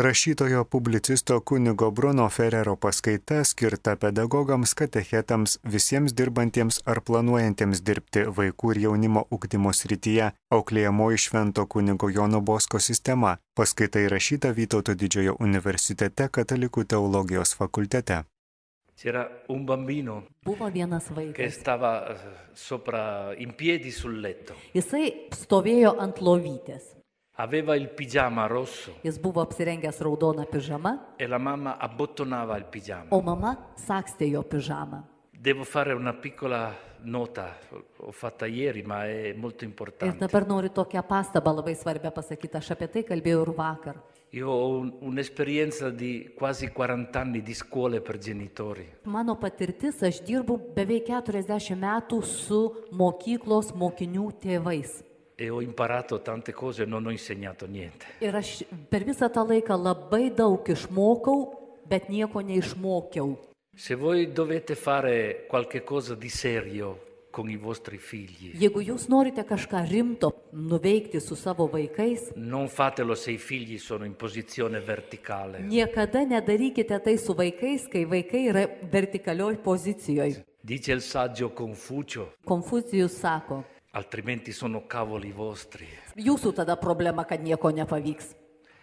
Rašytojo publicisto kunigo Bruno Ferrero paskaita skirta pedagogams, katechetams, visiems dirbantiems ar planuojantiems dirbti vaikų ir jaunimo ugdymo srityje, auklėjamoji švento kunigo Jono Bosko sistema. Paskaita įrašyta Vytauto didžiojo universitete Katalikų teologijos fakultete. Buvo vienas vaikas. Stava eh, sopra, in piedi sul letto. Jisai stovėjo ant lovytės. Aveva il pigiama rosso Jis buvo apsirengęs raudoną pižamą, e la mamma abbottonava il pigiama. o mama sakstė jo pižamą. Devo fare una piccola nota, l'ho fatta ieri, ma è molto Ir importante. dabar noriu tokią pastabą labai svarbę pasakyti, aš apie tai kalbėjau ir vakar. Io ho un- un'esperienza di quasi 40 anni di scuole per genitori. Mano patirtis, aš dirbu beveik 40 metų su mokyklos mokinių tėvais e ho imparato tante cose, non ho insegnato niente. Ir aš per visą tą laiką labai daug išmokau, bet nieko neišmokiau. Se voi dovete fare qualche cosa di serio con i vostri figli. Jeigu jūs norite kažką rimto nuveikti su savo vaikais, Non fatelo se i figli sono in posizione verticale. niekada nedarykite tai su vaikais, kai vaikai yra vertikalioj pozicijoje. Dice il saggio Confucio, Konfucijus sako, altrimenti sono cavoli vostri. Jūsų tada problema, kad nieko nepavyks.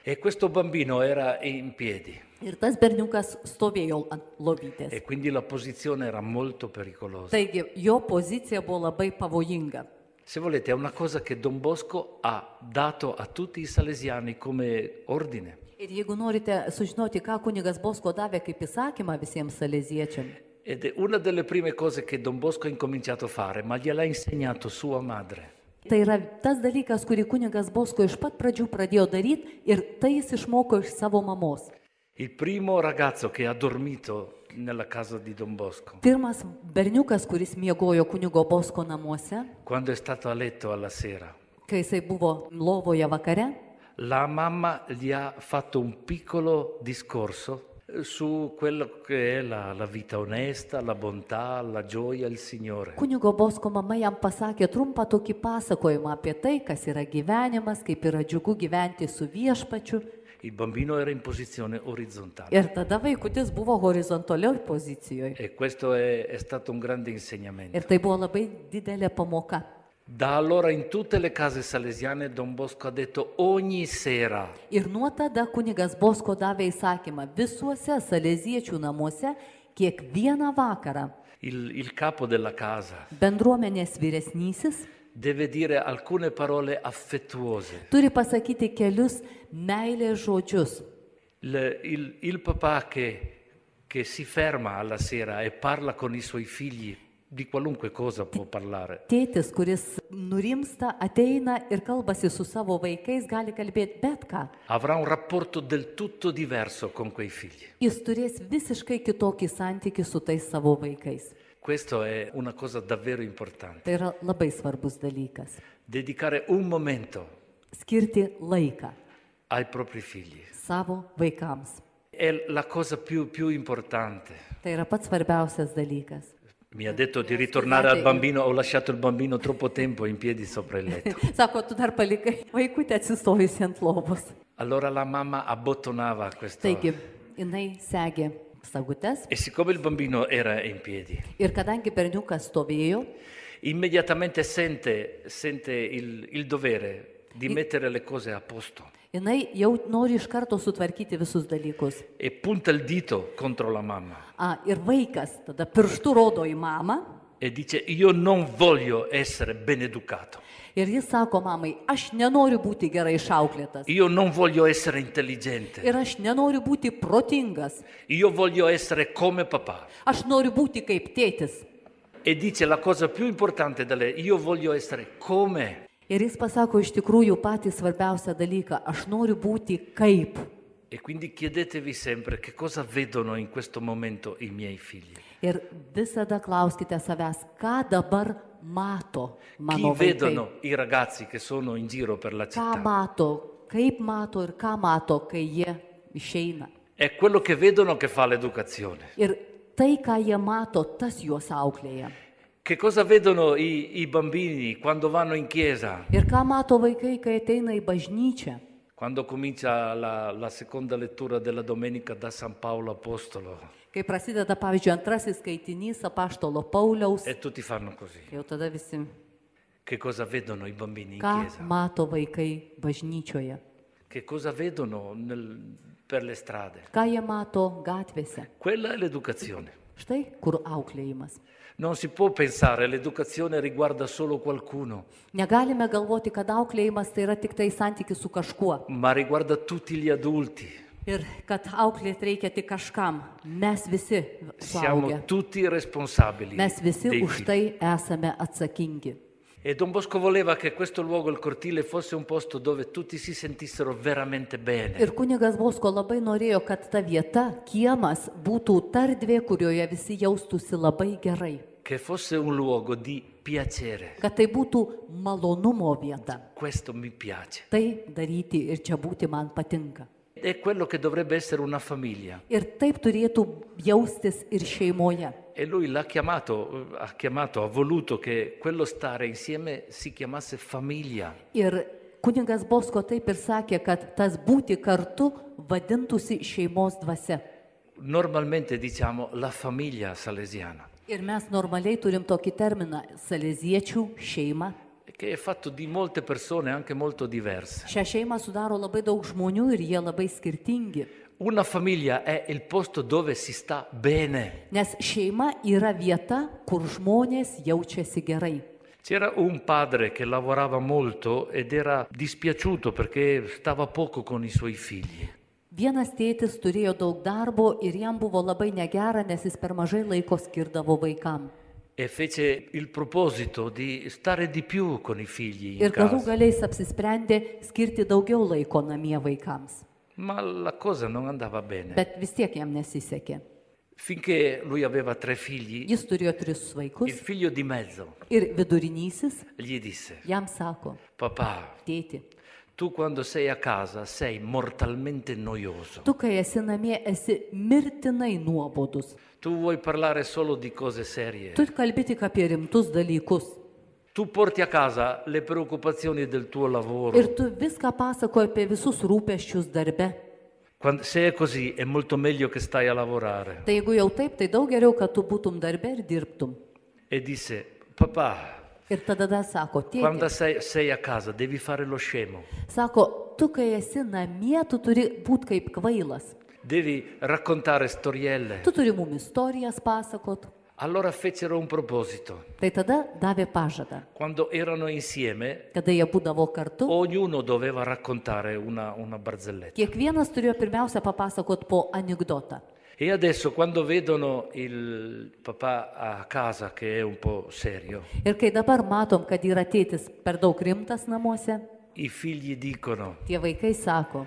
E questo bambino era in piedi. Ir tas berniukas stovėjo ant lovytės. E quindi la posizione era molto pericolosa. Taigi, jo pozicija buvo labai pavojinga. Se volete, è una cosa che Don Bosco ha dato a tutti i salesiani come ordine. Ir jeigu norite sužinoti, ką kunigas Bosko davė kaip įsakymą visiems saleziečiams. Ed è una delle prime cose che Don Bosco ha incominciato a fare, ma gliel'ha insegnato sua madre. Tai yra tas dalykas, kurį kunigas Bosko iš pat pradžių pradėjo daryti ir tai jis išmoko iš savo mamos. Il primo ragazzo che ha dormito nella casa di Don Bosco. Pirmas berniukas, kuris miegojo kunigo Bosko namuose. Quando è stato a letto alla sera. Kai jisai buvo lovoje vakare. La mamma gli ha fatto un piccolo discorso su quello che è la, la vita onesta, la bontà, la gioia, il Signore. Kunigo Bosko mama jam pasakė trumpą tokį pasakojimą apie tai, kas yra gyvenimas, kaip yra džiugu gyventi su viešpačiu. Il bambino era in posizione orizzontale. Ir tada vaikutis buvo horizontalioj pozicijoje. E questo è, è stato un grande insegnamento. Ir tai buvo labai didelė pamoka. Da allora in tutte le case salesiane Don Bosco ha detto ogni sera. Ir nuo tada kunigas Bosko davė įsakymą visuose saleziečių namuose kiekvieną vakarą. Il, il capo della casa Bendruomenės vyresnysis deve dire alcune parole affettuose. turi pasakyti kelius meilės žodžius. Il, il- il papà che, che si ferma alla sera e parla con i suoi figli di qualunque cosa può parlare. Tėtis, kuris nurimsta, ateina ir kalbasi su savo vaikais, gali kalbėti bet ką. Avrà un rapporto del tutto diverso con quei figli. Jis turės visiškai kitokį santykį su tais savo vaikais. Questo è una cosa davvero importante. Tai yra labai svarbus dalykas. Dedicare un momento. Skirti laiką. Ai propri figli. Savo vaikams. È la cosa più, più importante. Tai yra pats svarbiausias dalykas. Mi ha detto di ritornare al bambino, ho lasciato il bambino troppo tempo in piedi sopra il letto. Allora la mamma abbottonava questo. Taigi, E siccome il bambino era in piedi. Immediatamente sente, sente il, il dovere di mettere le cose a posto. Jinai jau nori iš karto sutvarkyti visus dalykus. E punta il dito contro la mamma A, ir vaikas tada pirštu rodo į mamą e dice io non voglio essere beneducato, ir jis sako mamai, aš nenoriu būti gerai išauklėtas. io non voglio essere intelligente, Ir aš nenoriu būti protingas. io voglio essere come papà. Aš noriu būti kaip tėtis. E dice la cosa più importante da lei, io voglio essere come Ir jis pasako iš tikrųjų patį svarbiausią dalyką, aš noriu būti kaip. E quindi chiedetevi sempre che cosa vedono in questo momento i miei figli. Ir visada klauskite savęs, ką dabar mato mano Chi vedono i ragazzi che sono in giro per la Ką città? mato, kaip mato ir ką mato, kai jie išeina. È quello che vedono che fa l'educazione. Ir tai, ką jie mato, tas juos auklėja. Che cosa vedono i, i bambini quando vanno in chiesa? Ir ką mato vaikai, kai ateina į bažnyčią? Quando comincia la, la seconda lettura della domenica da San Paolo Apostolo Kai prasideda, pavyzdžiui, antrasis skaitinys apaštalo Pauliaus, e tutti fanno così. jau tada visi, Che cosa vedono i bambini in ką chiesa? mato vaikai bažnyčioje, Che cosa vedono nel- per le strade? ką jie mato gatvėse. Quella è l'educazione. Štai kur auklėjimas. Non si può pensare l'educazione riguarda solo qualcuno. Negalime galvoti, kad auklėjimas tai yra tik tai santykis su kažkuo. Ma riguarda tutti gli adulti. Ir kad auklėti reikia tik kažkam. Mes visi suaugę. Mes visi už tai esame atsakingi. E Don Bosco voleva che questo luogo, il cortile, fosse un posto dove tutti si sentissero veramente bene. Ir kunigas Bosko labai norėjo, kad ta vieta, kiemas, būtų ta kurioje visi jaustųsi labai gerai. Che fosse un luogo di piacere. Kad tai būtų malonumo vieta. Questo mi piace. Tai daryti ir čia būti man patinka. È quello che dovrebbe essere una famiglia. Ir taip turėtų jaustis ir šeimoje. e lui l'ha chiamato, ha chiamato, ha voluto che quello stare insieme si chiamasse famiglia. Ir kuningas Bosko taip ir sakė, kad tas būti kartu vadintųsi šeimos dvasia. Normalmente diciamo la famiglia salesiana. Ir mes normaliai turim tokį terminą - saleziečių šeima. Che è fatto di molte persone anche molto diverse. Šią šeimą sudaro labai daug žmonių ir jie labai skirtingi. Una famiglia è il posto dove si sta bene. Nes šeima yra vieta, kur žmonės jaučiasi gerai. C'era un padre che lavorava molto ed era dispiaciuto perché stava poco con i suoi figli. Vienas tėtis turėjo daug darbo ir jam buvo labai negera, nes jis per mažai laiko skirdavo vaikam. E fece il proposito di stare di più con i figli. in Ir galų casa. galiais apsisprendė skirti daugiau laiko namie vaikams ma la cosa non andava bene. Bet vis tiek jam nesisekė. Finché lui aveva tre figli, Jis turėjo tris il vaikus figlio di mezzo ir vidurinysis gli disse, jam sako, papà, tėti, tu quando sei a casa sei mortalmente noioso, tu kai esi namie esi mirtinai nuobodus, tu vuoi parlare solo di cose serie, tu kalbi tik apie rimtus dalykus, tu porti a casa le preoccupazioni del tuo lavoro. Ir tu viską pasakoji apie visus rūpeščius darbe. Quando, se è così è molto meglio che stai a lavorare. Tai jeigu jau taip, tai daug geriau, kad tu būtum darbe ir dirbtum. E disse, papà, Ir tada da sako, quando tėti, sei, sei a casa devi fare lo scemo, sako, tu kai esi namie, tu turi būti kaip kvailas. devi raccontare storielle, Tu turi mum istorijas pasakot, Allora fecero un proposito. Tai tada davė pažadą. Quando erano insieme, kada jie būdavo kartu, ognuno doveva raccontare una, una barzelletta. Kiekvienas turėjo pirmiausia papasakot po anegdotą. E adesso quando vedono il papà a casa che è un po' serio. Ir kai dabar matom, kad yra tėtis per daug rimtas namuose. I figli dicono. Tie vaikai sako.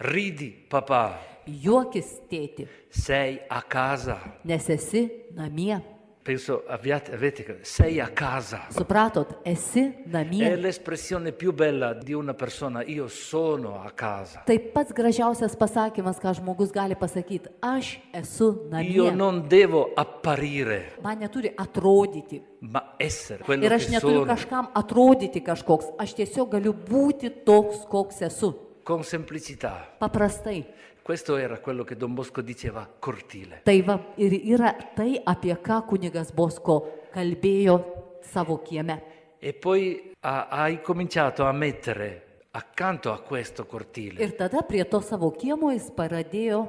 Ridi papà. Juokis tėti. Sei a casa. Nes esi namie. Penso abbiate, avete, sei a casa. Supratot, esi namie. È l'espressione più bella di una persona, io sono a casa. Tai pats gražiausias pasakymas, ką žmogus gali pasakyti, aš esu namie. Io non devo apparire. Man neturi atrodyti. Ma essere. Ir aš neturiu sono. kažkam atrodyti kažkoks, aš tiesiog galiu būti toks, koks esu. Con semplicità. Paprastai. Questo era quello che Don Bosco diceva cortile. Tai va ir yra tai, apie ką kunigas Bosco kalbėjo savo kieme. E poi ha, hai cominciato a mettere accanto a questo cortile Ir tada prie to savo kiemo jis pradėjo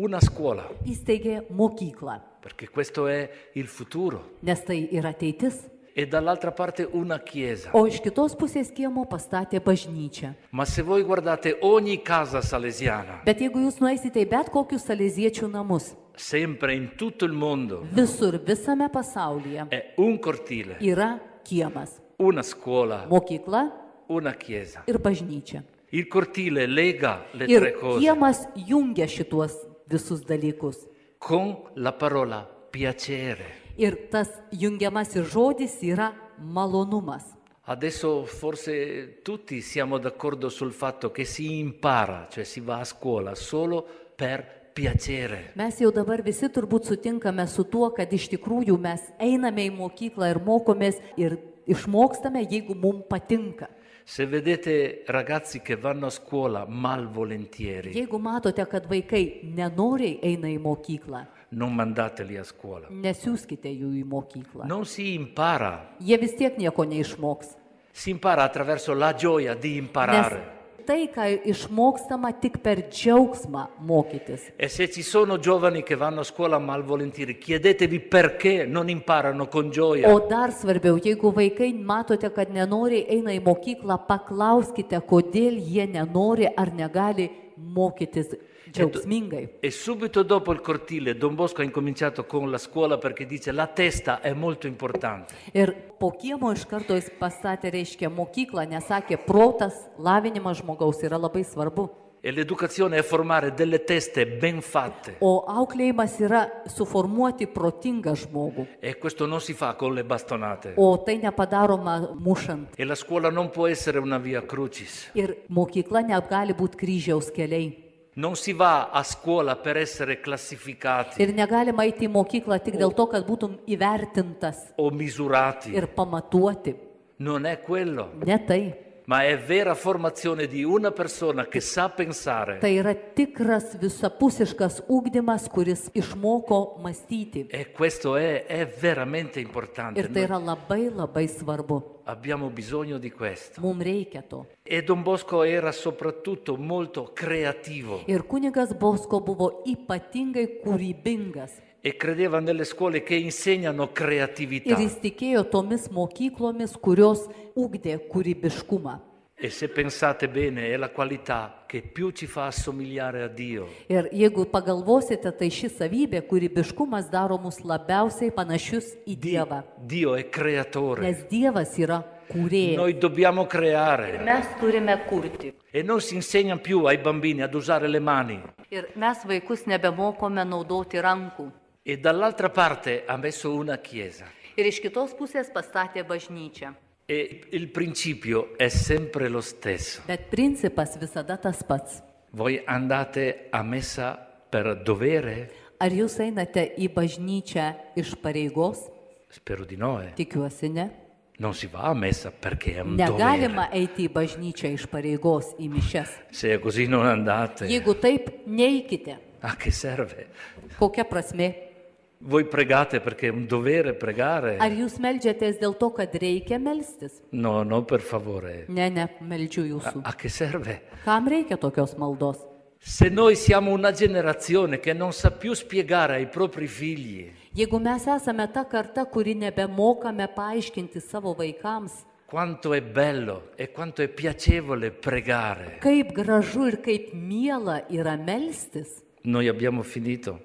una scuola, įsteigė mokyklą, perché questo è il futuro. nes tai yra ateitis. e dall'altra parte una chiesa. o iš kitos pusės kiemo pastatė bažnyčią. Ma se voi guardate ogni casa salesiana, Bet jeigu jūs nueisite į bet kokius saleziečių namus, sempre in tutto il mondo, visur visame pasaulyje è un cortile, yra kiemas, una scuola, mokykla una chiesa. ir bažnyčia. Il cortile lega le Ir tre cose kiemas jungia šituos visus dalykus con la parola piacere. Ir tas jungiamasis žodis yra malonumas. Adesso forse tutti siamo d'accordo sul fatto che si impara, cioè si va a scuola solo per piacere. Mes jau dabar visi turbūt sutinkame su tuo, kad iš tikrųjų mes einame į mokyklą ir mokomės ir išmokstame, jeigu mums patinka. Se vedete ragazzi che vanno a scuola malvolentieri. Jeigu matote, kad vaikai nenoriai eina į mokyklą. Non nu mandateli a scuola. Nesiųskite jų į mokyklą. Non nu, si impara. Jie vis tiek nieko neišmoks. Si impara attraverso la gioia di imparare. Nes tai, ką išmokstama tik per džiaugsmą mokytis. E se ci sono giovani che vanno a scuola malvolentieri, chiedetevi perché non imparano con gioia. O dar svarbiau, jeigu vaikai matote, kad nenori eina į mokyklą, paklauskite, kodėl jie nenori ar negali mokytis E Džiaugsmingai. E subito dopo il cortile Don Bosco ha incominciato con la scuola perché dice la testa è molto importante. Ir po kiemo iš karto jis pastatė, reiškia, mokyklą, nesakė, protas, lavinimas žmogaus yra labai svarbu. E l'educazione è formare delle teste ben fatte. O auklėjimas yra suformuoti protingą žmogų. E questo non si fa con le bastonate. O tai nepadaroma mušant. E la scuola non può essere una via crucis. Ir mokykla negali būti kryžiaus keliai. Non si va a scuola per essere classificati. Ir negalima eiti į mokyklą tik dėl to, kad būtum įvertintas o misurati. ir pamatuoti. Non è quello. Ne tai ma è vera formazione di una persona che sa pensare. Tai yra tikras visapusiškas ugdymas, kuris išmoko mąstyti. E questo è, è veramente importante. Ir tai yra labai labai svarbu. Abbiamo bisogno di questo. Mums reikia to. E Don Bosco era soprattutto molto creativo. Ir kunigas Bosko buvo ypatingai kūrybingas e credeva nelle scuole che insegnano creatività. Ir jis tikėjo tomis mokyklomis, kurios ugdė kūrybiškumą. E se pensate bene, è la qualità che più ci fa assomigliare a Dio. Ir jeigu pagalvosite, tai ši savybė, kūrybiškumas daro mus labiausiai panašius į Dievą. Dio è creatore. Nes Dievas yra kūrėjas. Noi dobbiamo creare. Ir mes turime kurti. E non si insegna più ai bambini ad usare le mani. Ir mes vaikus nebemokome naudoti rankų. E dall'altra parte ha messo una chiesa. Ir iš kitos pusės pastatė bažnyčią. E il principio è sempre lo stesso. Bet principas visada tas pats. Voi andate a messa per dovere? Ar jūs einate į bažnyčią iš pareigos? Spero di no. Eh. Tikiuosi ne. Non si va a messa perché è un Negalima dovere. eiti į bažnyčią iš pareigos į mišes. Se così non andate. Jeigu taip, neikite. A che serve? Kokia prasme? Voi pregate perché è un dovere pregare. Ar jūs melžiatės dėl to, kad reikia melstis? No, no, per favore. Ne, ne, meldžiu jūsų. A, a che serve? Kam reikia tokios maldos? Se noi siamo una generazione che non sa più spiegare ai propri figli. Jeigu mes esame ta karta, kuri nebemokame paaiškinti savo vaikams. Quanto è bello e quanto è piacevole pregare. Kaip gražu ir kaip miela yra melstis. Noi abbiamo finito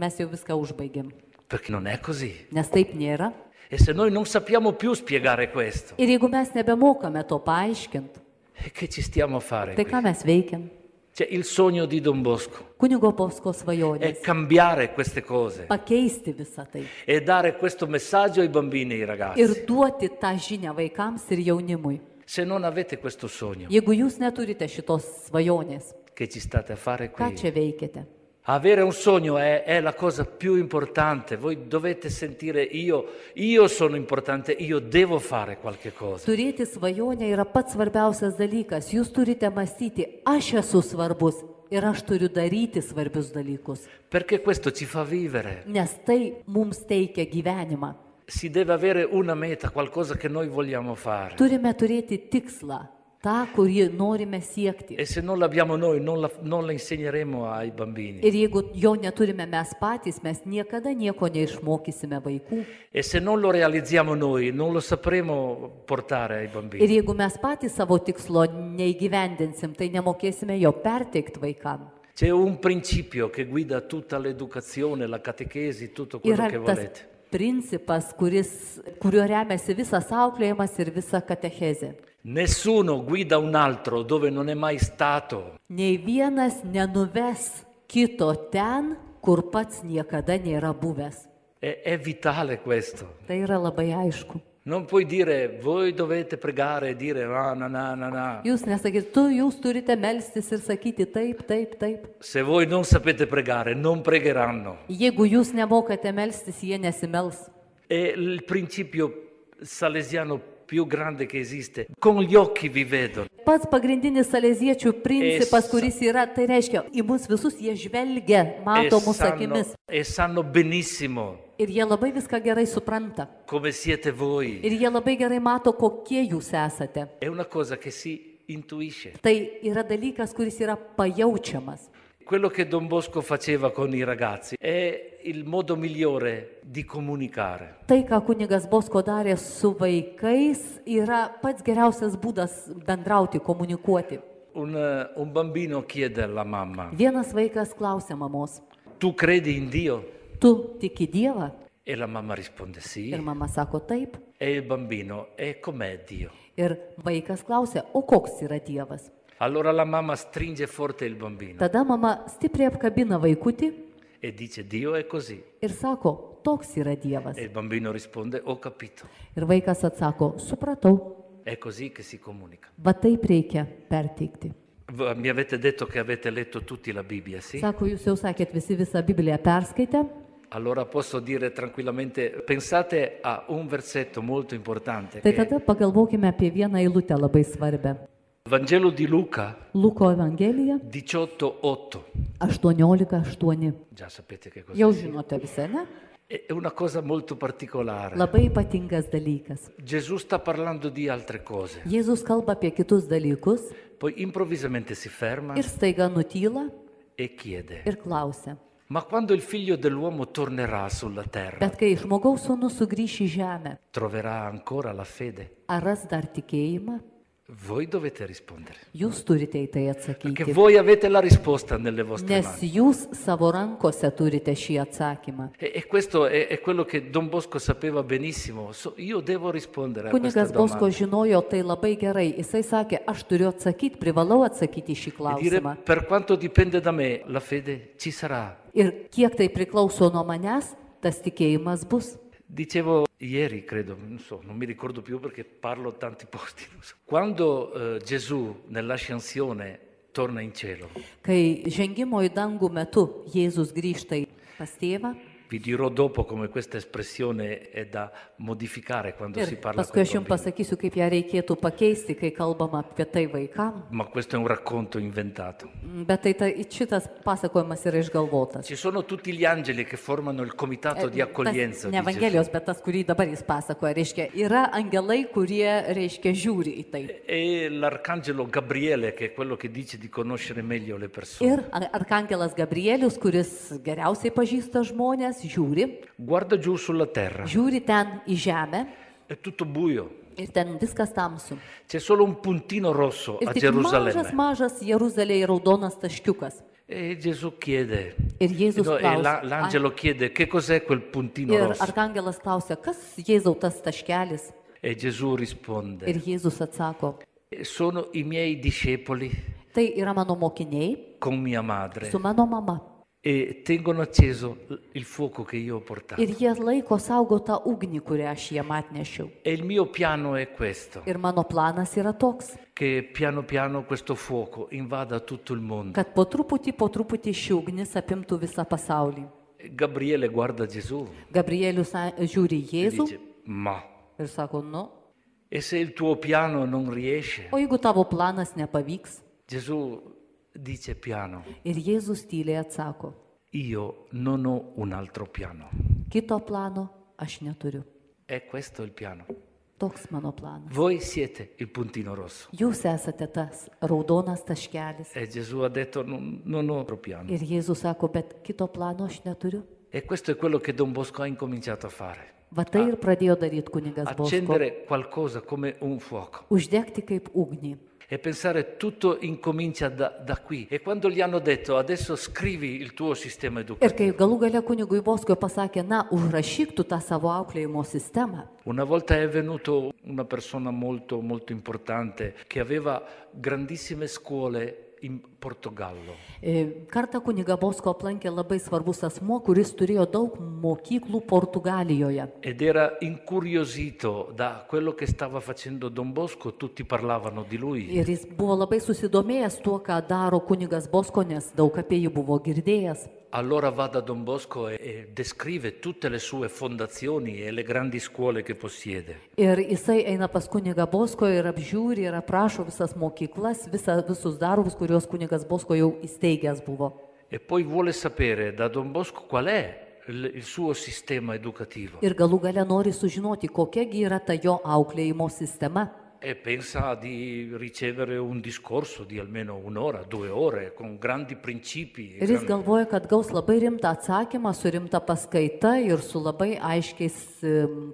mes jau viską užbaigėm. Perché non è così. Nes taip nėra. E se noi non sappiamo più spiegare questo, Ir jeigu mes nebemokame to paaiškinti, e che ci stiamo a fare? tai qui? ką mes veikiam? Cioè, il sogno di Don Bosco Kunigo Bosko è svajonė cambiare queste cose - pakeisti visą tai e dare questo messaggio ai bambini e ai ragazzi. ir duoti tą žinią vaikams ir jaunimui. Se non avete questo sogno Jeigu jūs neturite šitos svajonės, che ci state a fare ką qui, čia veikiate? Avere un sogno è, è, la cosa più importante, voi dovete sentire io, io sono importante, io devo fare qualche cosa. Turėti svajonę yra pats svarbiausias dalykas, jūs turite mąstyti, aš esu svarbus ir aš turiu daryti svarbius dalykus. Perché questo ci fa vivere. Nes tai mums teikia gyvenimą. Si deve avere una meta, qualcosa che noi vogliamo fare. Turime turėti tikslą, tą, kurį norime siekti. E se non l'abbiamo noi, non la, non la insegneremo ai bambini. Ir jeigu jo neturime mes patys, mes niekada nieko neišmokysime vaikų. E se non lo realizziamo noi, non lo sapremo portare ai bambini. Ir jeigu mes patys savo tikslo neįgyvendinsim, tai nemokėsime jo perteikti vaikams. C'è un principio che guida tutta l'educazione, la catechesi, tutto quello Yra che volete. Principas, kuris, kuriuo remiasi visas auklėjimas ir visa katechezė. Nessuno guida un altro dove non è mai stato. Nei vienas nenuves kito ten, kur pats niekada nėra buvęs. È, e, è vitale questo. Tai yra labai aišku. Non puoi dire, voi dovete pregare e dire, no, no, no, no, no. Jūs nesakyti, tu, jūs turite melstis ir sakyti taip, taip, taip. Se voi non sapete pregare, non pregheranno. Jeigu jūs nemokate melstis, jie nesimels. È il principio salesiano più grande che esiste. Con gli occhi vi vedo. Pats pagrindinis saleziečių principas, Esa. kuris yra, tai reiškia, į mus visus jie žvelgia, mato mūsų akimis. E sanno benissimo. Ir jie labai viską gerai supranta. Come siete voi. Ir jie labai gerai mato, kokie jūs esate. È una cosa che si intuisce. Tai yra dalykas, kuris yra pajaučiamas quello che Don Bosco faceva con i ragazzi è il modo migliore di comunicare. Tai, ką kunigas Bosko darė su vaikais, yra pats geriausias būdas bendrauti, komunikuoti. Un, eh, un bambino chiede alla mamma, Vienas vaikas klausė mamos, tu credi in Dio? tu tiki Dievą? E la mamma risponde sì. Ir mama sako taip. E il bambino, e com'è Dio? Ir vaikas klausė, o koks yra Dievas? Allora la mamma stringe forte il bambino Tada mama stipriai apkabina vaikutį e dice Dio è così. ir sako, toks yra Dievas. E il bambino risponde ho capito. Ir vaikas atsako, supratau, È così che si comunica. va taip reikia perteikti. Mi avete detto che avete letto tutti la Bibbia, sì? Sako, jūs jau sakėt, visi visą Bibliją perskaitę. Allora posso dire tranquillamente, pensate a un versetto molto importante Tai che tada pagalvokime apie vieną eilutę labai svarbę. Vangelo di Luca. Luko Evangelija. 18.8. 18.8. Già sapete che cosa Jau žinote visą, ne? È una cosa molto particolare. Labai ypatingas dalykas. Gesù sta parlando di altre cose. Jėzus kalba apie kitus dalykus. Poi improvvisamente si ferma Ir staiga nutyla e chiede. ir klausia. Ma quando il figlio dell'uomo tornerà sulla terra, Bet kai žmogaus sūnus sugrįš į žemę, troverà ancora la fede? ar ras dar tikėjimą? Voi dovete rispondere. Jūs turite į tai atsakyti. Perché voi avete la risposta nelle vostre nes mani. Nes jūs savo rankose turite šį atsakymą. E, e questo è, è quello che Don Bosco sapeva benissimo. So, io devo rispondere Kunigas a questa Bosko domanda. žinojo tai labai gerai. Jisai sakė, aš turiu atsakyti, privalau atsakyti šį klausimą. E dire, per quanto dipende da me, la fede ci sarà. Ir kiek tai priklauso nuo manęs, tas tikėjimas bus. Dicevo ieri credo, non, so, non mi ricordo più perché parlo a tanti posti. So. Quando eh, Gesù nell'ascensione torna in cielo. Kai žengimo į dangų metu Jėzus grįžta pas tėvą. Vi dirò dopo come questa espressione è da modificare quando ir si parla paskui aš jums pasakysiu, kaip ją reikėtų pakeisti, kai kalbam apie tai vaikam. Ma questo è un racconto inventato. Mm, bet tai ta, šitas pasakojimas yra išgalvotas. Ci sono tutti gli angeli che formano il comitato e, di accoglienza. Tas, ne Evangelijos, bet tas, kurį dabar jis pasakoja, reiškia, yra angelai, kurie, reiškia, žiūri į tai. E, e l'arcangelo Gabriele, che è quello che dice di conoscere meglio le persone. Ir arkangelas Gabrielius, kuris geriausiai pažįsta žmonės, Elijas žiūri. Guarda giù sulla terra. Žiūri ten į žemę. È tutto buio. Ir ten viskas tamsu. C'è solo un puntino rosso Ir a tik mažas, Gerusalemme. mažas Jeruzalėje raudonas taškiukas. E Gesù chiede, Ir Jėzus no, e la- klausia. l'angelo chiede che cos'è quel puntino Ir rosso. arkangelas klausia, kas Jėzau tas taškelis? E Gesù risponde, Ir Jėzus atsako, e sono i miei discepoli tai yra mano mokiniai con mia madre. su mano mama e tengono acceso il fuoco che io ho portato. Ir jie laiko saugo tą ugnį, kurią aš jiem atnešiau. E il mio piano è questo, Ir mano planas yra toks, che piano piano questo fuoco invada tutto il mondo. kad po truputį, po truputį ši ugnis apimtų visą pasaulį. Gabriele guarda Gesù Gabrielius a- žiūri į e Jėzų dice, ma, ir sako, nu, e se il tuo piano non riesce? o jeigu tavo planas nepavyks, Gesù dice piano. Ir Jėzus tyliai atsako. Io non ho un altro piano. Kito plano aš neturiu. E questo il piano. Toks mano planas. Voi siete il puntino rosso. Jūs esate tas raudonas taškelis. E Gesù ha detto non, non ho altro piano. Ir Jėzus sako, bet kito plano aš neturiu. E questo è quello che Don Bosco ha incominciato a fare. Va tai ir pradėjo daryti kunigas Bosco. Accendere qualcosa come un fuoco. Uždegti kaip ugnį e pensare tutto incomincia da, da qui. E quando gli hanno detto adesso scrivi il tuo sistema educativo. Una volta è venuto una persona molto molto importante che aveva grandissime scuole in Portugalų. E, kartą kuniga Bosko aplankė labai svarbus asmo, kuris turėjo daug mokyklų Portugalijoje. Ed era incuriosito da quello che stava facendo Don Bosco, tutti parlavano di lui. Ir jis buvo labai susidomėjęs tuo, ką daro kunigas Bosko, nes daug apie jį buvo girdėjęs. Allora va da Don Bosco e, e descrive tutte le sue fondazioni e le grandi scuole che possiede. Ir jisai eina pas kunigą Bosko ir apžiūri ir aprašo visas mokyklas, visa, visus darbus, kuriuos kunigas kunigas Bosko jau įsteigęs buvo. E poi vuole sapere da Don Bosco qual è il suo sistema educativo. Ir galų gale nori sužinoti, kokiagi yra ta jo auklėjimo sistema. E pensa di ricevere un discorso di almeno un'ora, due ore, con grandi principi. Ir jis galvoja, kad gaus labai rimtą atsakymą su rimta paskaita ir su labai aiškiais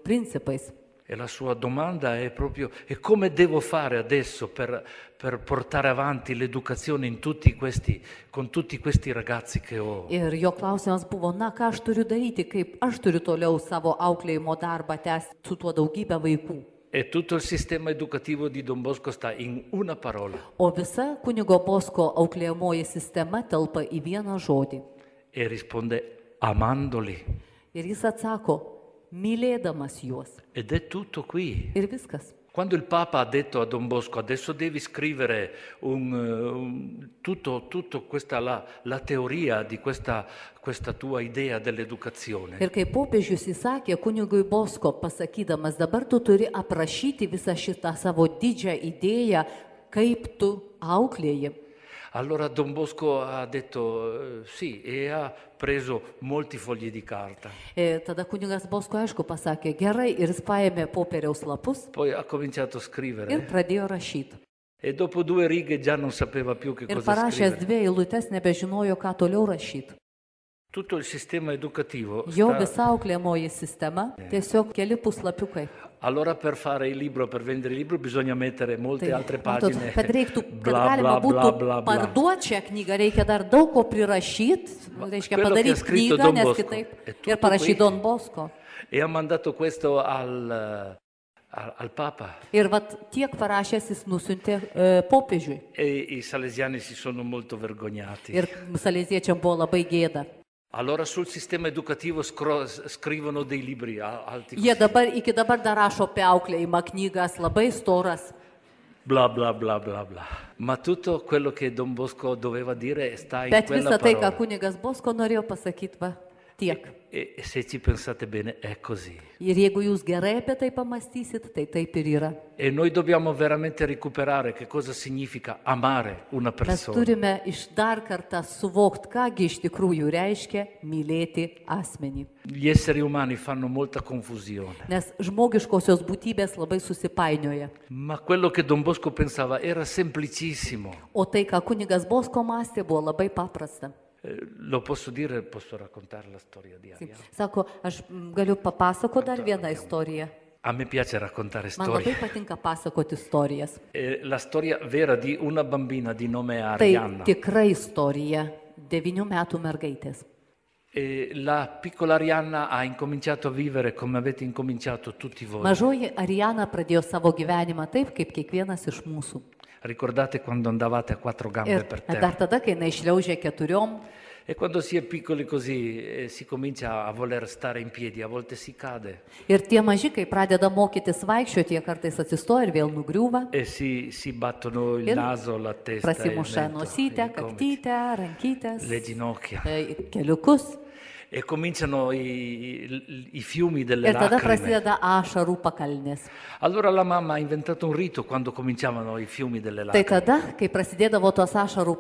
principais. E la sua domanda è proprio e come devo fare adesso per, per portare avanti l'educazione tutti questi, con tutti questi ragazzi che ho? Ir jo klausimas buvo, na ką aš turiu daryti, kaip aš turiu toliau savo auklėjimo darbą tęsti su tuo daugybę vaikų. E tutto il sistema educativo di Don Bosco sta in una parola. O visa kunigo Bosko auklėjamoji sistema telpa į vieną žodį. E risponde amandoli. E jis atsako, mylėdamas juos. Ed è tutto qui. Ir viskas. Quando il Papa ha detto a Don Bosco adesso devi scrivere un, eh, un, tutto, tutto questa, la, la teoria di questa, questa tua idea dell'educazione, Ir kai popiežius įsakė kunigui Bosko, pasakydamas, dabar tu turi aprašyti visą šitą savo didžią idėją, kaip tu auklėji. Allora Don Bosco ha detto eh, sì e ha preso molti fogli di carta. E tada kunigas Bosko aišku pasakė gerai ir jis paėmė popieriaus lapus. Poi ha cominciato a scrivere. Ir pradėjo rašyti. E dopo due righe già non sapeva più che ir cosa parašęs scrivere. dvi eilutes nebežinojo, ką toliau rašyti. Tutto il sistema educativo. Jogas sta... auklėmoji sistema, eh. tiesiog keli puslapiukai. Allora per fare il libro, per vendere il libro bisogna mettere molte tai, altre pagine. Kad reiktų, kad bla, galima bla, būtų bla, bla, parduoti šią knygą, reikia dar daug ko prirašyti, reiškia Quello padaryti knygą, nes kitaip e ir parašyti Don Bosko. E ha mandato questo al, al, al Papa. Ir vat tiek parašęs jis nusiuntė e, popiežiui. E i salesiani si sono molto vergognati. Ir salesiečiam buvo labai gėda. Allora sul sistema educativo skro, scrivono dei libri alti. Jie dabar, iki dabar dar rašo apie auklėjimą knygas, labai storas. Bla bla bla bla bla. Ma tutto quello che Don Bosco doveva dire sta in Bet quella parola. Bet visa tai, ką kunigas Bosko norėjo pasakyti, va. Tiek. E, e, e se ci pensate bene, è così. Ir jeigu jūs gerai apie tai pamastysit, tai taip ir yra. E noi dobbiamo veramente recuperare che cosa significa amare una Mes persona. turime iš dar kartą suvokti, kągi iš tikrųjų reiškia mylėti asmenį. Gli esseri umani fanno molta confusione, Nes žmogiškosios būtybės labai susipainioja. ma quello che Don Bosco pensava era semplicissimo. O tai, ką kunigas Bosko mąstė, buvo labai paprasta. Eh, lo posso dire, posso raccontare la storia di Aria. Sako, aš galiu papasakoti dar vieną istoriją. A me piace raccontare Man storie. labai patinka pasakoti istorijas. Eh, La storia vera di una bambina di nome Tai Arianna. tikra istorija devinių metų mergaitės. E la piccola Arianna ha incominciato a vivere come avete incominciato tutti voi, Mažoji Arijana pradėjo savo gyvenimą taip, kaip kiekvienas iš mūsų. Ricordate quando andavate a quattro gambe ir, per terra? Dar tada, kai jinai šliaužė keturiom. E quando si è piccoli così eh, si comincia a voler stare in piedi, a volte si cade. Ir tie maži, kai pradeda mokytis vaikščioti, jie kartais atsistoja ir vėl nugriūva. E si, si battono il ir naso, la testa. E Prasimuša nosytę, kaktytę, rankytės. Le ginocchia. E, keliukus. e cominciano i, i fiumi delle lacrime. Allora la mamma ha inventato un rito quando cominciavano i fiumi delle lacrime. Tai tada, kai prasidėdavo tos ašarų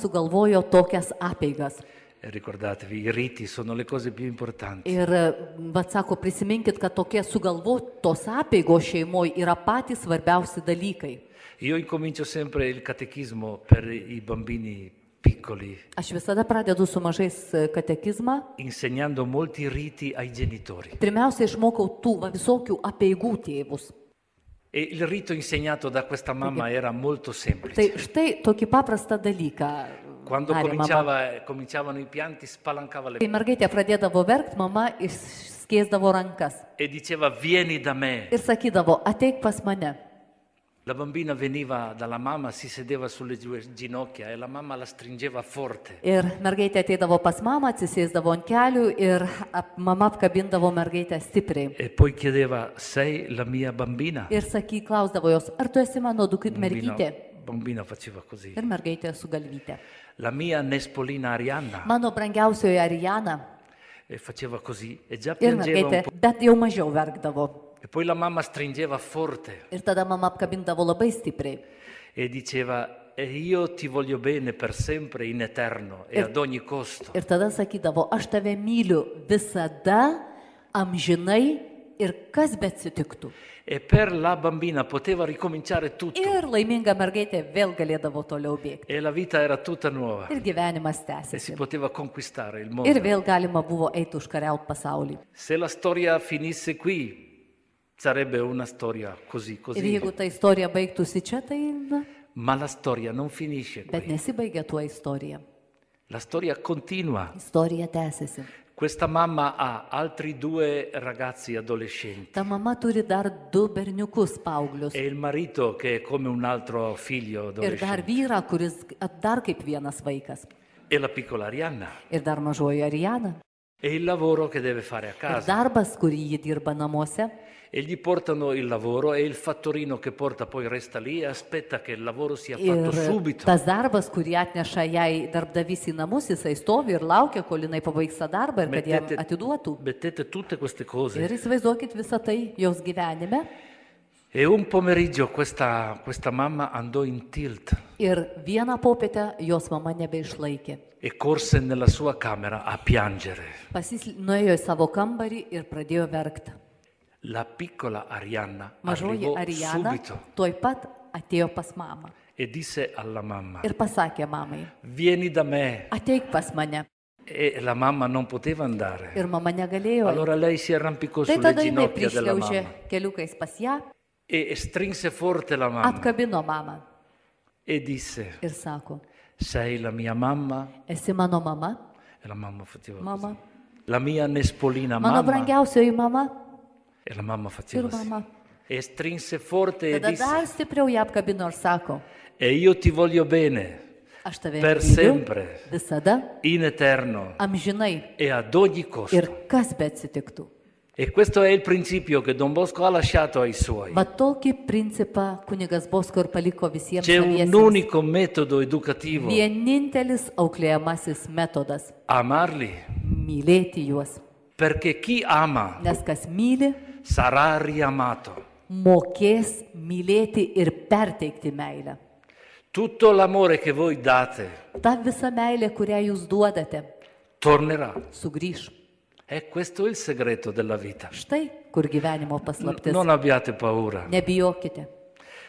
sugalvojo tokias apeigas. E eh, ricordatevi, i riti sono le cose più importanti. Ir, bet mm, sako, prisiminkit, kad tokie sugalvotos apeigos šeimoje yra patys svarbiausi dalykai. Io incomincio sempre il catechismo per i bambini piccoli. Aš visada pradedu su mažais uh, katekizmą. Insegnando molti riti ai genitori. Pirmiausia, išmokau tų va, visokių apieigų tėvus. E il rito insegnato da questa mamma Taigi, era molto semplice. Tai štai tokį paprastą dalyką. Quando Arė, cominciava, mama. cominciavano i pianti, spalancava le Kai mergaitė pradėdavo verkti, mama e išskėsdavo rankas. E diceva, vieni da me. Ir e sakydavo, ateik pas mane. La bambina veniva dalla mamma, si sedeva sulle due ginocchia e la mamma la stringeva forte. Ir mergaitė ateidavo pas mamą, atsisėsdavo ant kelių ir ap, mama apkabindavo mergaitę stipriai. E poi chiedeva, sei la mia bambina? Ir saky, klausdavo jos, ar tu esi mano dukryt mergytė? Bambina faceva così. Ir mergaitė su galvytė. La mia Nespolina Arianna. Mano brangiausioji Ariana. E faceva così. E già piangeva. Ir mergaitė, bet jau mažiau verkdavo. E poi la mamma stringeva forte. Ir tada mama apkabindavo labai stipriai. E diceva, e io ti voglio bene per sempre, in eterno ir, e ad ogni costo. Ir tada sakydavo, aš tave myliu visada, amžinai ir kas beatsitiktų. E per la bambina poteva ricominciare tutto. Ir laiminga mergaitė vėl galėdavo toliau bėgti. E la vita era tutta nuova. Ir gyvenimas tęsėsi. E si poteva conquistare il mondo. Ir vėl galima buvo eiti užkariauti pasaulį. Se la storia finisse qui, sarebbe una storia così, così. Ir jeigu ta istorija baigtųsi čia, tai Ma la storia non finisce bet nesibaigia tuo istorija. La storia continua. Istorija tęsiasi. Questa mamma ha altri due ragazzi adolescenti Ta mama turi dar du berniukus paauglius e il marito che è come un altro figlio ir dar adolescente. vyrą, kuris at- dar kaip vienas vaikas. E la piccola Arianna. Ir dar mažoji Arijana. E il lavoro che deve fare a Ir casa. darbas, kurį ji dirba namuose. e gli portano il lavoro e il fattorino che porta poi resta lì e aspetta che il lavoro sia fatto ir subito. Tas darbas, kurį atneša jai darbdavys į namus, jisai stovi ir laukia, kol jinai pabaigs tą darbą ir mettete, kad jam atiduotų. Mettete tutte queste cose. Ir įsivaizduokit visą tai jos gyvenime. E un pomeriggio questa, questa mamma andò in tilt. Ir vieną popietę jos mama nebeišlaikė. E corse nella sua camera a piangere. Pasis nuėjo į savo kambarį ir pradėjo verkti. La piccola Arianna Mažoji Ariana subito tuoj pat atėjo pas mamą e disse alla mamma, ir pasakė mamai, vieni da me. ateik pas mane. E la mamma non poteva andare. Ir mama negalėjo. Allora lei si arrampicò tai sulle tada jinai ginocchia della prišliaužė mamma keliukais pas ją, e strinse forte la mamma apkabino mamą e disse, ir sako, sei la mia mamma? esi mano mama, E la mamma faceva Mama. così. La mia nespolina mano mamma brangiausioji mama, Ir mama faceva. Ir mama. E strinse forte Tada e disse. dar stipriau ją apkabino ir sako. E io ti voglio bene. Aš tave per myliu, sempre. Visada. In eterno. Amžinai. E ad ogni costo. Ir kas be atsitiktų. E questo è il principio che Don Bosco ha lasciato ai suoi. Ma tokį principą kunigas Bosko ir paliko visiems C'è un unico metodo educativo. Vienintelis auklėjamasis metodas. Amarli. Mylėti juos. Perché chi ama. Nes kas myli sararija mato. Mokės mylėti ir perteikti meilę. Tutto l'amore che voi date Ta visa meilė, kurią jūs duodate, tornerà. sugrįž. E questo è il segreto della vita. Štai kur gyvenimo paslaptis. Non abbiate paura. Nebijokite.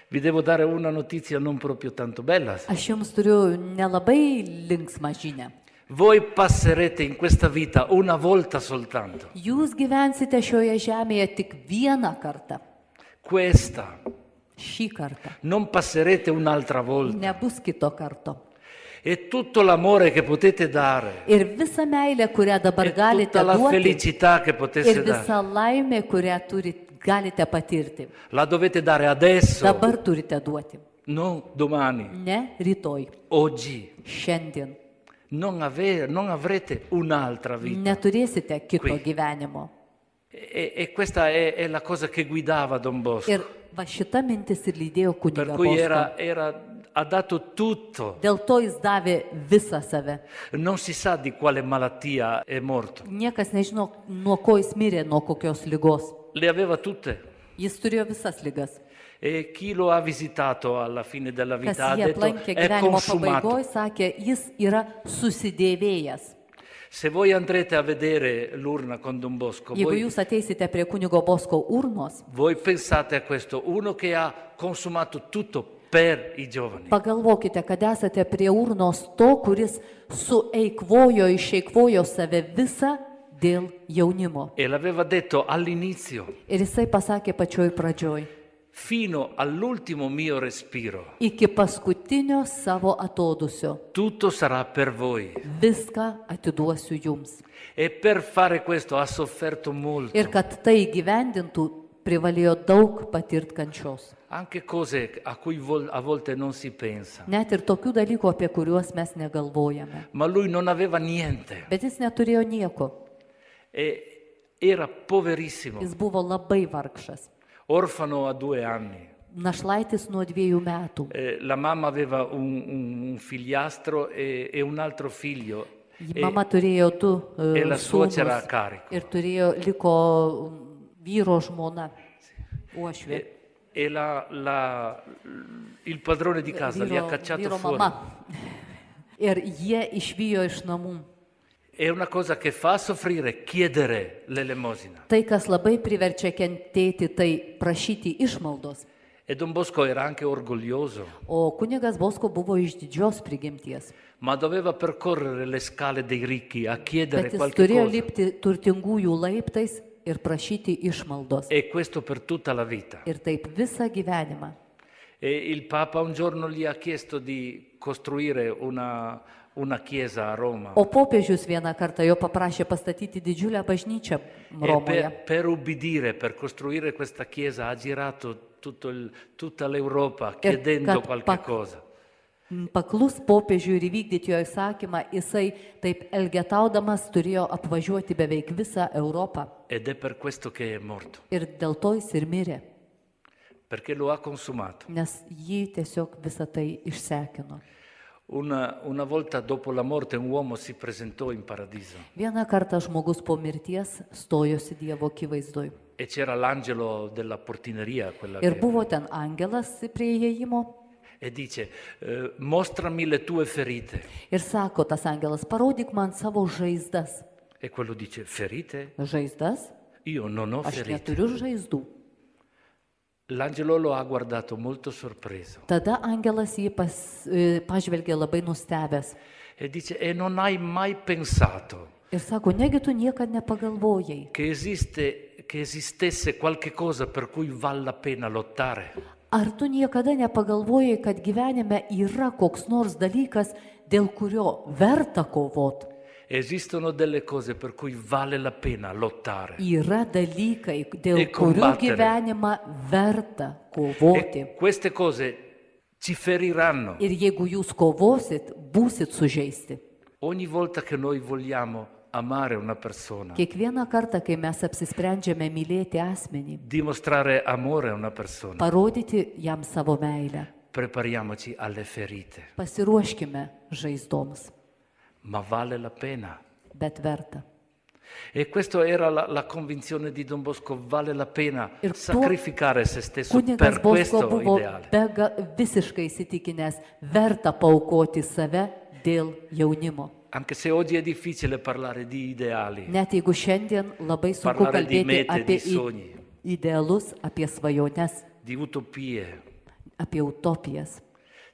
Vi devo dare una notizia non proprio tanto bella. Aš jums turiu nelabai linksmą žinę. Voi passerete in questa vita una volta soltanto. Jūs gyvensite šioje žemėje tik vieną kartą. Questa. Šį kartą. Non passerete un'altra volta. Nebus kito karto. E tutto l'amore che potete dare. Ir visa meilė, kurią dabar e galite la duoti. Felicità che potete ir visa dare. laimė, kurią turite, galite patirti. La dovete dare adesso. Dabar turite duoti. Non domani. Ne rytoj. Oggi. Šiandien non, ave, non avrete un'altra vita. Neturėsite kito qui. gyvenimo. E, e, e questa è, è la cosa che guidava Don Bosco. Ir va šita mintis ir lydėjo kunigą Per cui Bosco. era, era ha dato tutto. Dėl to jis davė visą save. Non si sa di quale malattia è morto. Niekas nežino, nuo ko jis mirė, nuo kokios lygos. Le aveva tutte. Jis turėjo visas lygas e, chi lo ha visitato alla fine della vita ha detto aplankė, è consumato. Sakė, jis yra susidėvėjęs. Se voi andrete a vedere l'urna con Don Bosco, Jeigu voi, jūs ateisite prie kunigo Bosko urnos, voi pensate a questo, uno che ha consumato tutto per i giovani. Pagalvokite, kad esate prie urnos to, kuris sueikvojo, išeikvojo save visą dėl jaunimo. E l'aveva detto all'inizio. Ir jisai pasakė pačioj pradžioj fino all'ultimo mio respiro. Iki paskutinio savo atodusio. Tutto sarà per voi. Viską atiduosiu jums. E per fare questo ha sofferto molto. Ir kad tai gyvendintų, privalėjo daug patirti kančios. Anche cose a cui vol- a volte non si pensa. Net ir tokių dalykų, apie kuriuos mes negalvojame. Ma lui non aveva niente. Bet jis neturėjo nieko. E era poverissimo. Jis buvo labai vargšas orfano a due anni. Našlaitis nuo dviejų metų. Eh, la mamma aveva un, un figliastro e, e un altro figlio. E mama e, turėjo du uh, e la suocera carico. Ir turėjo, liko mm, vyro žmona. Uošvė. E, e la, la, il padrone di casa viro, li ha cacciato fuori. Mama. ir jie išvijo iš namų. È una cosa che fa soffrire chiedere l'elemosina. Tai, kas labai priverčia kentėti, tai prašyti išmaldos. E Don Bosco era anche orgoglioso, O kunigas Bosko buvo iš didžios prigimties, ma doveva percorrere le scale dei ricchi a bet chiedere jis qualche turėjo cosa. lipti turtingųjų laiptais ir prašyti išmaldos. E questo per tutta la vita. Ir taip visą gyvenimą. E il Papa un giorno gli ha chiesto di costruire una una chiesa a Roma. O popiežius vieną kartą jo paprašė pastatyti didžiulę bažnyčią e Romoje. E per, per ubbidire, per costruire questa chiesa ha girato tutto il, tutta l'Europa e chiedendo qualche pak, cosa. Paklus popiežiui ir įvykdyti jo įsakymą, jisai taip elgetaudamas turėjo apvažiuoti beveik visą Europą. Ed è per questo che è morto. Ir dėl to jis ir mirė. Perché lo ha consumato. Nes jį tiesiog visą tai išsekino. Una, una volta dopo la morte un uomo si presentò in paradiso Vieną kartą žmogus po mirties stojosi Dievo akivaizdoj. e c'era l'angelo della portineria, quella Ir che- buvo ten angelas prie įėjimo e dice eh, mostrami le tue ferite. ir sako tas angelas, parodyk man savo žaizdas. E quello dice ferite? Žaizdas? Io non ho Aš ferite. neturiu žaizdų. L'angelo lo ha guardato molto sorpreso Tada angelas jį pas, e, pažvelgė labai nustebęs e dice, e non hai mai pensato ir sako, negi tu niekad nepagalvojai, che, esiste, che esistesse qualche cosa per cui vale la pena lottare. ar tu niekada nepagalvojai, kad gyvenime yra koks nors dalykas, dėl kurio verta kovot? esistono delle cose per cui vale la pena lottare. Yra dalykai, dėl e kurių gyvenimą verta kovoti. E queste cose ci feriranno. Ir jeigu jūs kovosit, būsit sužeisti. Ogni volta che noi vogliamo amare una persona. Kiekvieną kartą, kai mes apsisprendžiame mylėti asmenį, dimostrare amore a una persona. Parodyti jam savo meilę. Prepariamoci alle ferite. Pasiruoškime žaizdoms ma vale la pena. Bet verta. E questa era la, la, convinzione di Don Bosco, vale la pena ir sacrificare se stesso per Bosko questo buvo ideale. Bega, visiškai įsitikinęs, verta paukoti save dėl jaunimo. Anche se oggi è difficile parlare di ideali. Net jeigu šiandien labai sunku parlare kalbėti mete, apie sogni, idealus, apie svajones, di utopie. apie utopijas.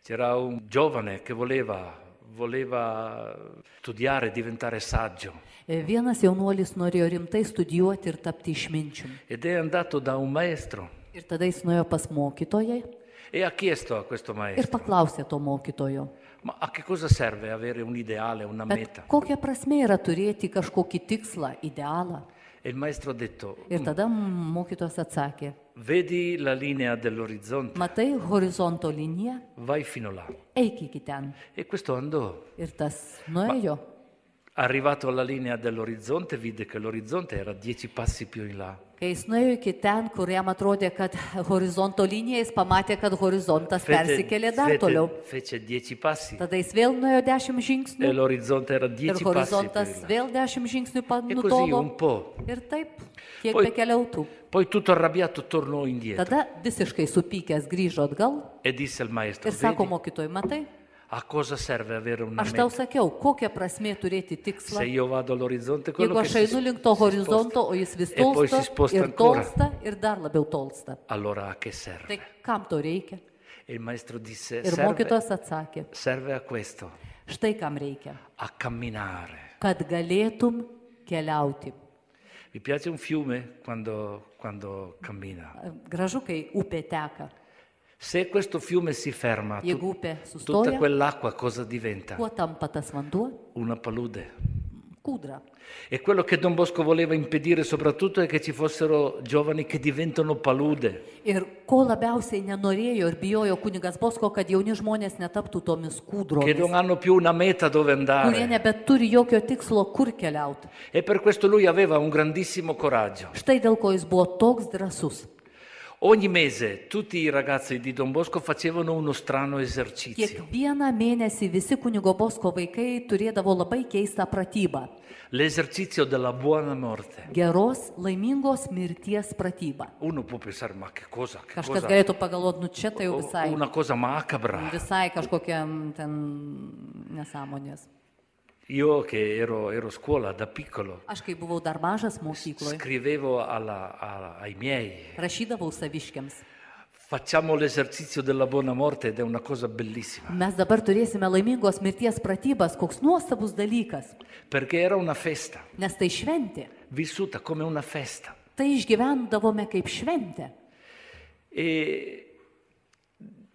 C'era un giovane che voleva voleva studiare, diventare saggio. E vienas jaunuolis norėjo rimtai studijuoti ir tapti išminčium. Ed è andato da un maestro Ir tada jis nuėjo pas mokytoją e ha chiesto a questo ir maestro, paklausė to mokytojo. ma a che cosa serve avere un ideale, una Bet meta? kokia prasme yra turėti kažkokį tikslą, idealą? E il maestro ha detto, Ir mm, tada mokytojas atsakė, Vedi la linea dell'orizzonte? Matai horizonto liniją. Vai fino là. Eik ten. E questo andò. Ir tas nuėjo. arrivato alla linea dell'orizzonte, vide che l'orizzonte era dieci passi più in là. Kai jis nuėjo iki ten, kur jam atrodė, kad horizonto linija, jis pamatė, kad horizontas fece, persikėlė dar fece, toliau. Fece passi, Tada jis vėl nuėjo dešimt žingsnių. E ir horizontas vėl dešimt žingsnių nutolo. E nu ir taip, kiek poi, bekeliautų. Poi tutto arrabbiato tornò indietro. Tada visiškai supykęs grįžo atgal. E disse al maestro. Ir sako mokytojai, matai? A cosa serve avere una Aš tau sakiau, kokia prasmė turėti tikslą. Se io vado all'orizzonte, quello Jeigu aš einu link to horizonto, o jis vis e poi si tolsta sposta ir ancora. tolsta ir dar labiau tolsta. Allora a che serve? Tai kam to reikia? E il maestro disse, Ir serve, mokytojas atsakė, serve a questo, štai kam reikia, a camminare. kad galėtum keliauti. Vi piace un fiume quando, quando cammina? Gražu, kai upė teka. Se questo fiume si ferma, tu, tutta quell'acqua cosa diventa? Una palude. E quello che Don Bosco voleva impedire soprattutto è che ci fossero giovani che diventano palude. Ir ko labiausiai nenorėjo ir bijojo kunigas Bosko, kad jauni žmonės netaptų tomis kūdromis. Che non hanno più una meta dove andare. Kurie nebeturi jokio tikslo, kur keliauti. E per questo lui aveva un grandissimo coraggio. Štai dėl ko jis buvo toks drasus. Ogni mese tutti i ragazzi di Don Bosco facevano uno strano esercizio. Kiekvieną mėnesį visi kunigo Bosko vaikai turėdavo labai keistą pratybą. L'esercizio della buona morte. Geros, laimingos mirties pratybą. Uno può pensare, ma che cosa? Che Kažkas cosa? galėtų pagalvoti, nu čia tai jau visai. Una cosa macabra. Visai kažkokia ten nesąmonės. Io che ero, ero a scuola da piccolo. Aš kai buvau dar mažas mokykloje. Scrivevo alla, a, ai miei. Rašydavau saviškiams. Facciamo l'esercizio della buona morte ed è una cosa bellissima. Mes dabar turėsime laimingos mirties pratybas, koks nuostabus dalykas. Perché era una festa. Nes tai šventė. Vissuta come una festa. Tai išgyvendavome kaip šventę. E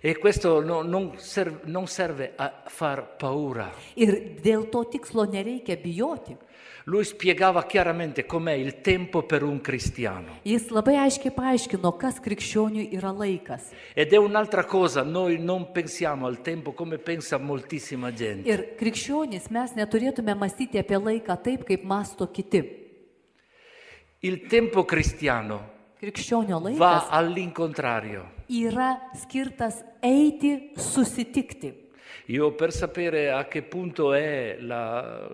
E questo no, non, serve, non serve a far paura. Ir dėl to tikslo nereikia bijoti. Lui spiegava chiaramente com'è il tempo per un cristiano. Jis labai aiškiai paaiškino, kas krikščioniui yra laikas. Ed è un'altra cosa, noi non pensiamo al tempo come pensa moltissima gente. Ir krikščionys mes neturėtume mąstyti apie laiką taip, kaip masto kiti. Il tempo cristiano krikščionio laikas va all'incontrario. yra skirtas eiti, susitikti. Io per sapere a che punto è la,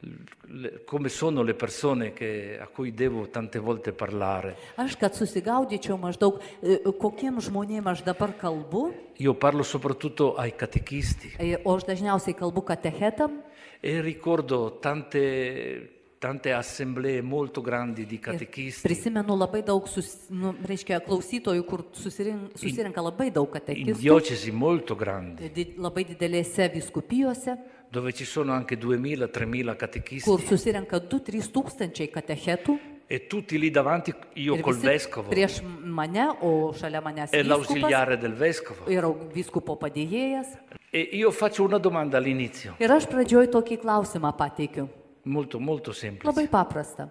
le- come sono le persone che- a cui devo tante volte parlare, Aš, kad susigaudyčiau maždaug, e, kokiem žmonėm aš dabar kalbu, io parlo soprattutto ai catechisti e, o aš dažniausiai kalbu katechetam, e ricordo tante tante assemblee molto grandi di katekistai. Prisimenu labai daug, sus, nu, reiškia, klausytojų, kur susirink, susirinka labai daug katekistų. In diocesi molto grandi. Di, labai didelėse viskupijose. Dove ci sono anche 2000-3000 katechisti. Kur susirenka 2-3 tūkstančiai katechetų. E tutti lì davanti io col vescovo. Prieš mane, o šalia manęs. E l'ausiliare del vescovo. Ir vyskupo padėjėjas. E io faccio una domanda all'inizio. Ir aš pradžioj tokį klausimą pateikiu. Molto, molto semplice. Labai paprasta.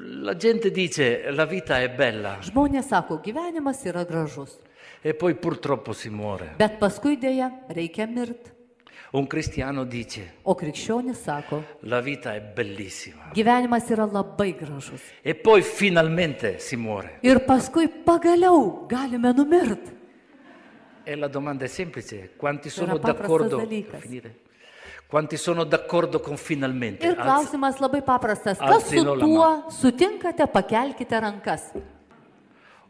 La gente dice la vita è bella Žmonės sako, gyvenimas yra gražus, e poi purtroppo si muore. bet paskui dėja reikia mirt. Un cristiano dice O krikščionis sako, la vita è bellissima gyvenimas yra labai gražus. e poi finalmente si muore. Ir paskui pagaliau galime numirt. E la domanda è semplice, quanti sono Era paprastas d'accordo dalykas. Finire. Quanti sono d'accordo con finalmente? Ir klausimas labai paprastas. Kas su tuo sutinkate, pakelkite rankas.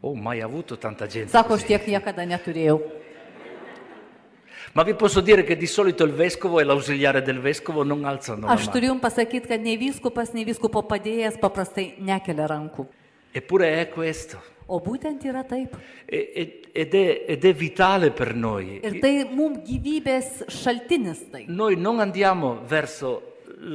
Oh, mai avuto tanta gente. Sako, aš tiek niekada neturėjau. Ma vi posso dire che di solito il vescovo e l'ausiliare del vescovo non alzano la mano. Aš turiu jums pasakyti, kad nei vyskupas, nei vyskupo padėjėjas paprastai nekelia rankų. Eppure è questo. O būtent yra taip. E, e, ed è, ed è vitale per noi. Ir tai mums gyvybės šaltinis tai. Noi non andiamo verso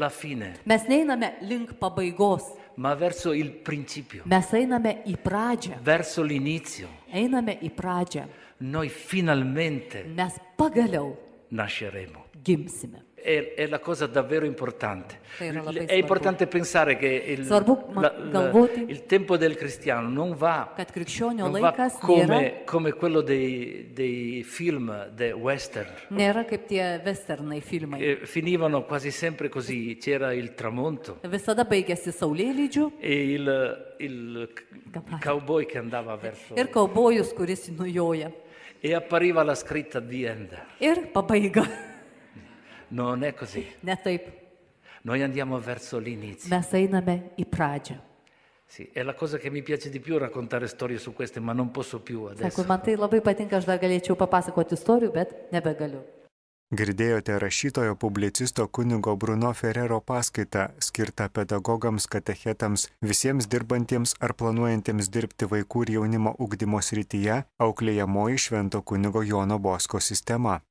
la fine, Mes neiname link pabaigos, ma verso il principio, mes einame į pradžią. verso l'inizio. Einame į pradžią. Noi finalmente Mes pagaliau nasceremo. gimsime. è, è, la cosa davvero importante. È importante pensare che il, la, la, il tempo del cristiano non va, non va come, come, quello dei, dei film dei western. Che finivano quasi sempre così, c'era il tramonto. E il, cowboy che andava verso... Ir er cowbojus, kuris nujoja. E appariva la scritta di End. Ir er, pabaiga. non è così. Ne taip. Noi andiamo verso l'inizio. Mes einame į pradžią. Sì, è la cosa che mi piace di più raccontare storie su queste, ma non posso più adesso. Sako, man tai labai patinka, aš dar galėčiau papasakoti istorijų, bet nebegaliu. Girdėjote rašytojo publicisto kunigo Bruno Ferrero paskaitą, skirtą pedagogams, katechetams, visiems dirbantiems ar planuojantiems dirbti vaikų ir jaunimo ugdymo srityje, auklėjamoji švento kunigo Jono Bosko sistema.